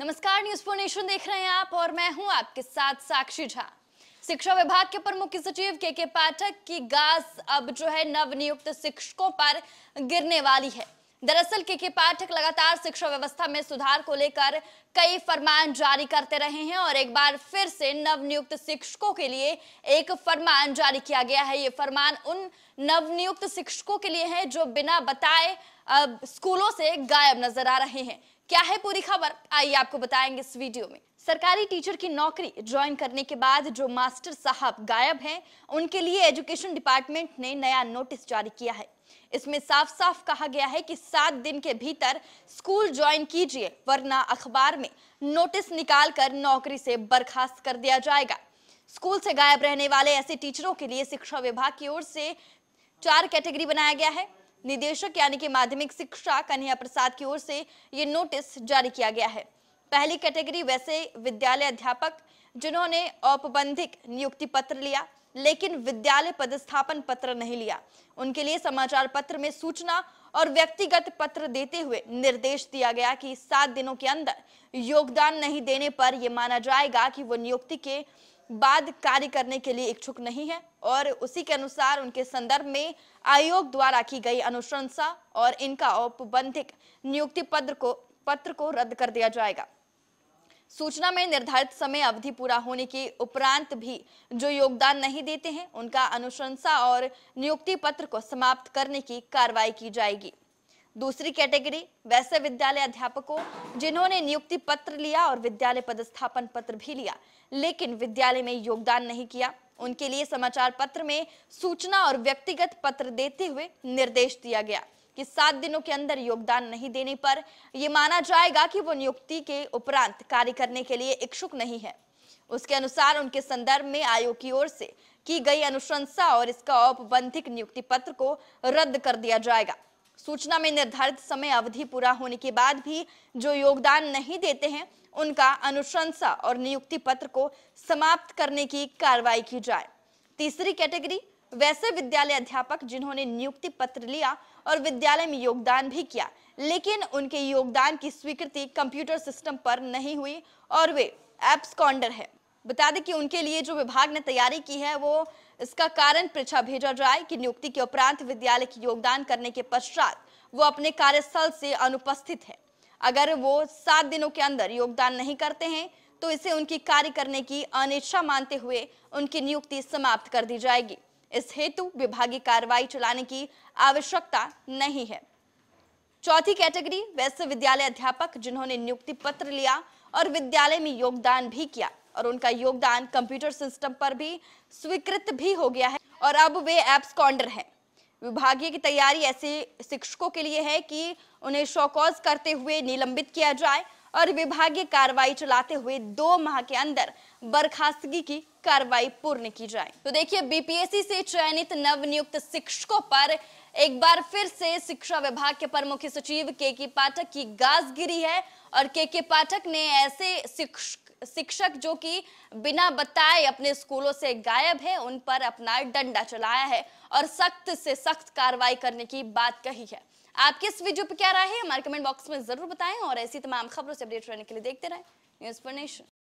नमस्कार news for nation देख रहे हैं आप और मैं हूं आपके साथ साक्षी झा शिक्षा विभाग के प्रमुख मुख्य सचिव के के पाठक की गाज अब जो है नियुक्त शिक्षकों पर गिरने वाली है दरअसल के के पाठक लगातार शिक्षा व्यवस्था में सुधार को लेकर कई फरमान जारी करते रहे हैं और एक बार फिर से नव नियुक्त शिक्षकों के लिए एक फरमान जारी किया गया है ये फरमान उन नव नियुक्त शिक्षकों के लिए है जो बिना बताए स्कूलों से गायब नजर आ रहे हैं क्या है पूरी खबर आइए आपको बताएंगे इस वीडियो में सरकारी टीचर की नौकरी ज्वाइन करने के बाद जो मास्टर साहब गायब हैं उनके लिए एजुकेशन डिपार्टमेंट ने नया नोटिस जारी किया है इसमें साफ साफ कहा गया है कि सात दिन के भीतर स्कूल ज्वाइन कीजिए वरना अखबार में नोटिस निकाल कर नौकरी से बर्खास्त कर दिया जाएगा स्कूल से गायब रहने वाले ऐसे टीचरों के लिए शिक्षा विभाग की ओर से चार कैटेगरी बनाया गया है निदेशक यानी कि माध्यमिक शिक्षा कन्हैया प्रसाद की ओर से ये नोटिस जारी किया गया है पहली कैटेगरी वैसे विद्यालय अध्यापक जिन्होंने औपबंधिक नियुक्ति पत्र लिया लेकिन विद्यालय पदस्थापन पत्र नहीं लिया उनके लिए समाचार पत्र में सूचना और व्यक्तिगत पत्र देते हुए निर्देश दिया गया कि सात दिनों के अंदर योगदान नहीं देने पर यह माना जाएगा कि वो नियुक्ति के बाद कार्य करने के लिए इच्छुक नहीं है और उसी के अनुसार उनके संदर्भ में आयोग द्वारा की गई अनुशंसा और इनका औपबंधिक नियुक्ति पत्र को पत्र को रद्द कर दिया जाएगा सूचना में निर्धारित समय अवधि पूरा होने के उपरांत भी जो योगदान नहीं देते हैं उनका अनुशंसा और नियुक्ति पत्र को समाप्त करने की कार्रवाई की जाएगी दूसरी कैटेगरी वैसे विद्यालय अध्यापकों जिन्होंने नियुक्ति पत्र लिया और विद्यालय पदस्थापन पत्र भी लिया लेकिन विद्यालय में योगदान नहीं किया उनके लिए समाचार पत्र में सूचना और व्यक्तिगत पत्र देते हुए निर्देश दिया गया कि सात दिनों के अंदर योगदान नहीं देने पर यह माना जाएगा कि वो नियुक्ति के उपरांत कार्य करने के लिए इच्छुक नहीं है उसके अनुसार उनके संदर्भ में आयोग की ओर से की गई अनुशंसा और इसका औपबंधिक नियुक्ति पत्र को रद्द कर दिया जाएगा सूचना में निर्धारित समय अवधि पूरा होने के बाद भी जो योगदान नहीं देते हैं उनका अनुशंसा और नियुक्ति पत्र को समाप्त करने की कार्रवाई की जाए तीसरी कैटेगरी वैसे विद्यालय अध्यापक जिन्होंने नियुक्ति पत्र लिया और विद्यालय में योगदान भी किया लेकिन उनके योगदान की स्वीकृति कंप्यूटर सिस्टम पर नहीं हुई और वे एप्सकॉन्डर है बता दें कि उनके लिए जो विभाग ने तैयारी की है वो इसका कारण परीक्षा भेजा जाए कि नियुक्ति के उपरांत विद्यालय की योगदान करने के पश्चात वो अपने कार्यस्थल से अनुपस्थित है अगर वो सात दिनों के अंदर योगदान नहीं करते हैं तो इसे उनकी कार्य करने की अनिच्छा मानते हुए उनकी नियुक्ति समाप्त कर दी जाएगी इस हेतु विभागीय कार्रवाई चलाने की आवश्यकता नहीं है चौथी कैटेगरी वैसे विद्यालय अध्यापक जिन्होंने नियुक्ति पत्र लिया और विद्यालय में योगदान भी किया और उनका योगदान कंप्यूटर सिस्टम पर भी स्वीकृत भी हो गया है और अब वे एप्स कॉन्डर हैं विभागीय की तैयारी ऐसे शिक्षकों के लिए है कि उन्हें शोकॉज करते हुए निलंबित किया जाए और विभागीय कार्रवाई चलाते हुए दो माह के अंदर बर्खास्तगी की कार्रवाई पूर्ण की जाए तो देखिए बीपीएससी से चयनित नव नियुक्त शिक्षकों पर एक बार फिर से शिक्षा विभाग के पर मुख्य सचिव के के पाठक की गाजगिरी है और के के पाठक ने ऐसे शिक्षक शिक्षक जो कि बिना बताए अपने स्कूलों से गायब है उन पर अपना डंडा चलाया है और सख्त से सख्त कार्रवाई करने की बात कही है आपकी इस वीडियो पर क्या राय है हमारे कमेंट बॉक्स में जरूर बताएं और ऐसी तमाम खबरों से अपडेट रहने के लिए देखते रहें न्यूज पर नेशन